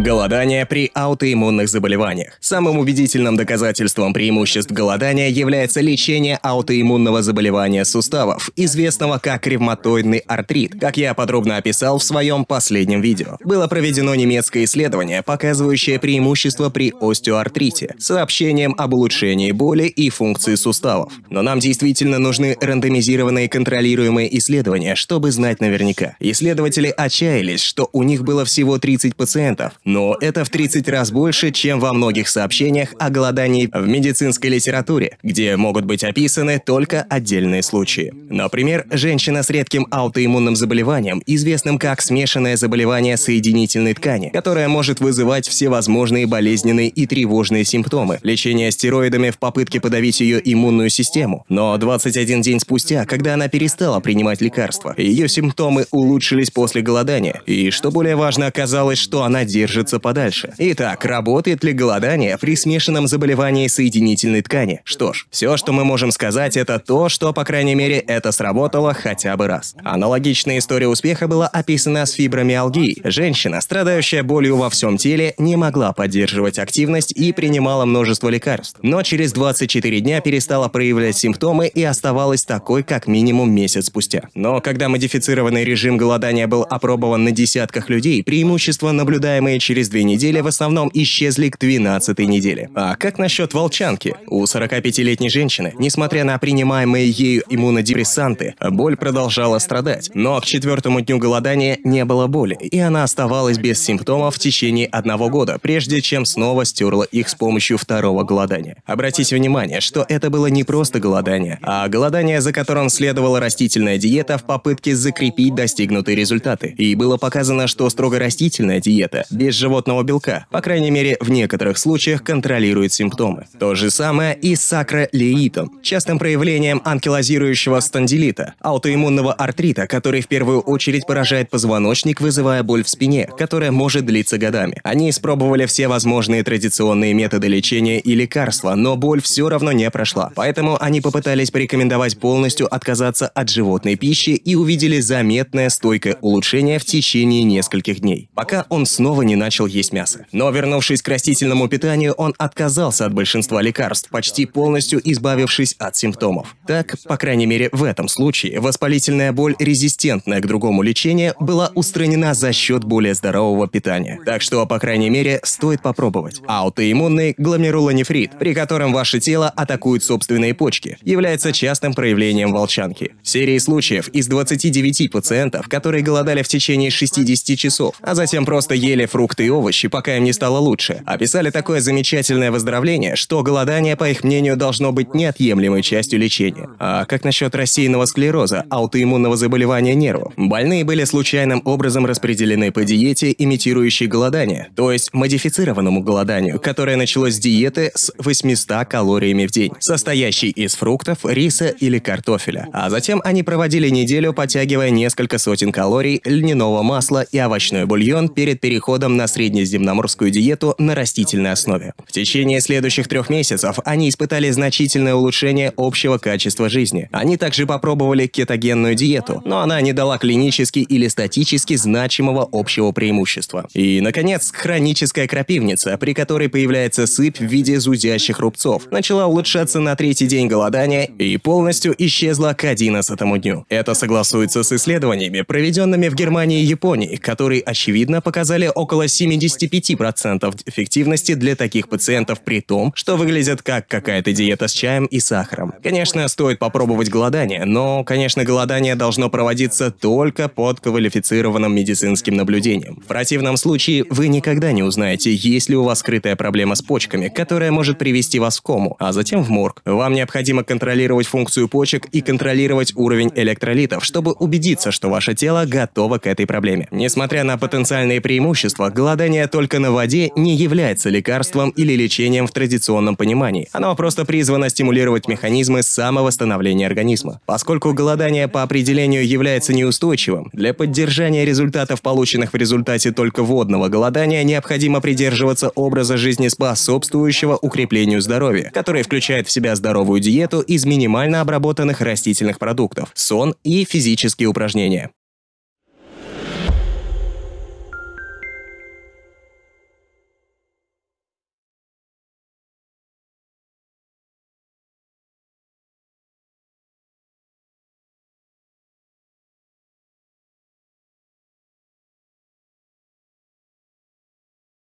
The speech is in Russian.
Голодание при аутоиммунных заболеваниях. Самым убедительным доказательством преимуществ голодания является лечение аутоиммунного заболевания суставов, известного как ревматоидный артрит, как я подробно описал в своем последнем видео. Было проведено немецкое исследование, показывающее преимущество при остеоартрите, с сообщением об улучшении боли и функции суставов. Но нам действительно нужны рандомизированные контролируемые исследования, чтобы знать наверняка. Исследователи отчаялись, что у них было всего 30 пациентов, но это в 30 раз больше, чем во многих сообщениях о голодании в медицинской литературе, где могут быть описаны только отдельные случаи. Например, женщина с редким аутоиммунным заболеванием, известным как смешанное заболевание соединительной ткани, которое может вызывать всевозможные болезненные и тревожные симптомы, лечение стероидами в попытке подавить ее иммунную систему. Но 21 день спустя, когда она перестала принимать лекарства, ее симптомы улучшились после голодания, и, что более важно, оказалось, что она держит держится подальше. Итак, работает ли голодание при смешанном заболевании соединительной ткани? Что ж, все, что мы можем сказать, это то, что, по крайней мере, это сработало хотя бы раз. Аналогичная история успеха была описана с фибромиалгией. Женщина, страдающая болью во всем теле, не могла поддерживать активность и принимала множество лекарств. Но через 24 дня перестала проявлять симптомы и оставалась такой, как минимум месяц спустя. Но когда модифицированный режим голодания был опробован на десятках людей, преимущества, наблюдаемые через две недели в основном исчезли к 12 неделе. А как насчет волчанки? У 45-летней женщины, несмотря на принимаемые ею иммунодепрессанты, боль продолжала страдать. Но к четвертому дню голодания не было боли, и она оставалась без симптомов в течение одного года, прежде чем снова стерла их с помощью второго голодания. Обратите внимание, что это было не просто голодание, а голодание, за которым следовала растительная диета в попытке закрепить достигнутые результаты. И было показано, что строго растительная диета без животного белка, по крайней мере в некоторых случаях, контролирует симптомы. То же самое и с сакролеитом, частым проявлением анкилозирующего стандилита, аутоиммунного артрита, который в первую очередь поражает позвоночник, вызывая боль в спине, которая может длиться годами. Они испробовали все возможные традиционные методы лечения и лекарства, но боль все равно не прошла. Поэтому они попытались порекомендовать полностью отказаться от животной пищи и увидели заметное стойкое улучшение в течение нескольких дней, пока он снова не начал есть мясо. Но вернувшись к растительному питанию, он отказался от большинства лекарств, почти полностью избавившись от симптомов. Так, по крайней мере в этом случае, воспалительная боль, резистентная к другому лечению, была устранена за счет более здорового питания. Так что, по крайней мере, стоит попробовать. Аутоиммунный гломерулонефрит, при котором ваше тело атакует собственные почки, является частным проявлением волчанки. В серии случаев из 29 пациентов, которые голодали в течение 60 часов, а затем просто ели фрукты фрукты и овощи, пока им не стало лучше. Описали такое замечательное выздоровление, что голодание, по их мнению, должно быть неотъемлемой частью лечения. А как насчет рассеянного склероза, аутоиммунного заболевания нервов? Больные были случайным образом распределены по диете, имитирующей голодание, то есть модифицированному голоданию, которое началось с диеты с 800 калориями в день, состоящей из фруктов, риса или картофеля. А затем они проводили неделю, подтягивая несколько сотен калорий, льняного масла и овощной бульон перед переходом на среднеземноморскую диету на растительной основе. В течение следующих трех месяцев они испытали значительное улучшение общего качества жизни. Они также попробовали кетогенную диету, но она не дала клинически или статически значимого общего преимущества. И, наконец, хроническая крапивница, при которой появляется сыпь в виде зудящих рубцов, начала улучшаться на третий день голодания и полностью исчезла к 11 дню. Это согласуется с исследованиями, проведенными в Германии и Японии, которые, очевидно, показали около около 75% эффективности для таких пациентов при том, что выглядят как какая-то диета с чаем и сахаром. Конечно, стоит попробовать голодание, но, конечно, голодание должно проводиться только под квалифицированным медицинским наблюдением. В противном случае вы никогда не узнаете, есть ли у вас скрытая проблема с почками, которая может привести вас в кому, а затем в морг. Вам необходимо контролировать функцию почек и контролировать уровень электролитов, чтобы убедиться, что ваше тело готово к этой проблеме. Несмотря на потенциальные преимущества, голодание только на воде не является лекарством или лечением в традиционном понимании. Оно просто призвано стимулировать механизмы самовосстановления организма. Поскольку голодание по определению является неустойчивым, для поддержания результатов, полученных в результате только водного голодания, необходимо придерживаться образа жизни способствующего укреплению здоровья, который включает в себя здоровую диету из минимально обработанных растительных продуктов, сон и физические упражнения.